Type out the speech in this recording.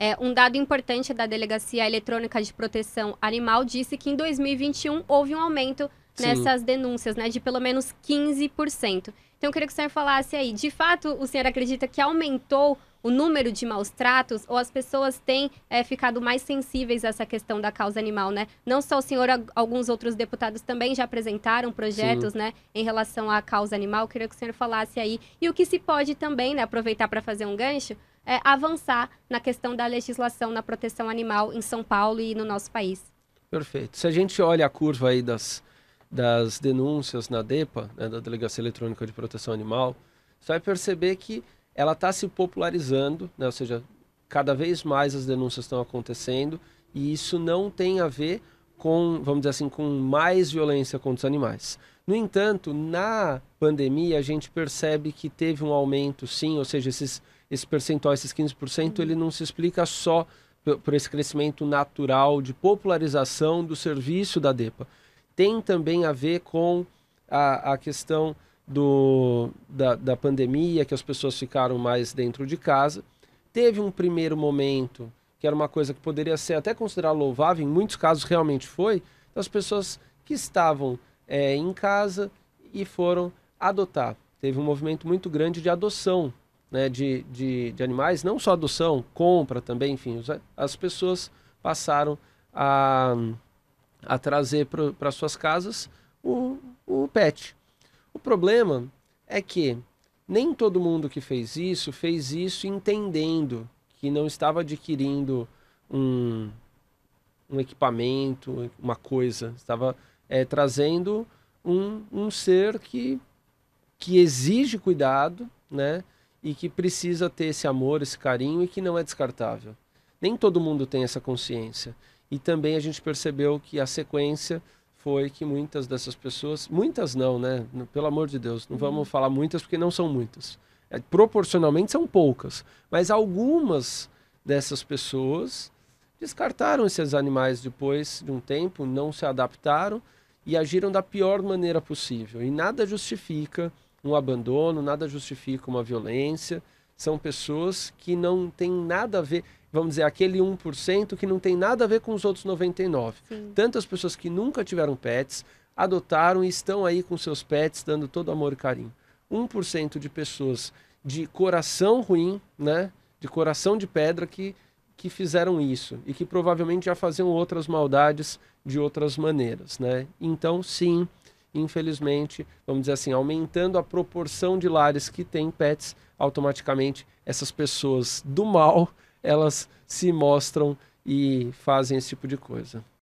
É, um dado importante da Delegacia Eletrônica de Proteção Animal disse que em 2021 houve um aumento Sim. nessas denúncias, né, de pelo menos 15%. Então eu queria que o senhor falasse aí, de fato, o senhor acredita que aumentou o número de maus tratos ou as pessoas têm é, ficado mais sensíveis a essa questão da causa animal, né? Não só o senhor, alguns outros deputados também já apresentaram projetos, Sim. né, em relação à causa animal. Eu queria que o senhor falasse aí e o que se pode também, né, aproveitar para fazer um gancho é, avançar na questão da legislação na proteção animal em São Paulo e no nosso país. Perfeito. Se a gente olha a curva aí das, das denúncias na DEPA, né, da Delegacia Eletrônica de Proteção Animal, você vai perceber que ela está se popularizando, né, ou seja, cada vez mais as denúncias estão acontecendo e isso não tem a ver com, vamos dizer assim, com mais violência contra os animais. No entanto, na pandemia a gente percebe que teve um aumento, sim, ou seja, esses esse percentual, esses 15%, ele uhum. não se explica só por esse crescimento natural de popularização do serviço da DEPA. Tem também a ver com a, a questão do, da, da pandemia, que as pessoas ficaram mais dentro de casa. Teve um primeiro momento, que era uma coisa que poderia ser até considerada louvável, em muitos casos realmente foi, das pessoas que estavam é, em casa e foram adotar. Teve um movimento muito grande de adoção né, de, de, de, animais, não só adoção, compra também, enfim, as pessoas passaram a, a trazer para suas casas o, o pet. O problema é que nem todo mundo que fez isso fez isso entendendo que não estava adquirindo um, um equipamento, uma coisa, estava é, trazendo um, um ser que, que exige cuidado, né? e que precisa ter esse amor, esse carinho e que não é descartável. Nem todo mundo tem essa consciência. E também a gente percebeu que a sequência foi que muitas dessas pessoas, muitas não, né? Pelo amor de Deus, não uhum. vamos falar muitas porque não são muitas. É, proporcionalmente são poucas, mas algumas dessas pessoas descartaram esses animais depois de um tempo, não se adaptaram e agiram da pior maneira possível. E nada justifica um abandono, nada justifica uma violência. São pessoas que não têm nada a ver, vamos dizer, aquele 1% que não tem nada a ver com os outros 99%. Tantas pessoas que nunca tiveram pets, adotaram e estão aí com seus pets, dando todo amor e carinho. 1% de pessoas de coração ruim, né? De coração de pedra que, que fizeram isso e que provavelmente já faziam outras maldades de outras maneiras, né? Então, sim, infelizmente, vamos dizer assim, aumentando a proporção de lares que têm pets, automaticamente essas pessoas do mal, elas se mostram e fazem esse tipo de coisa.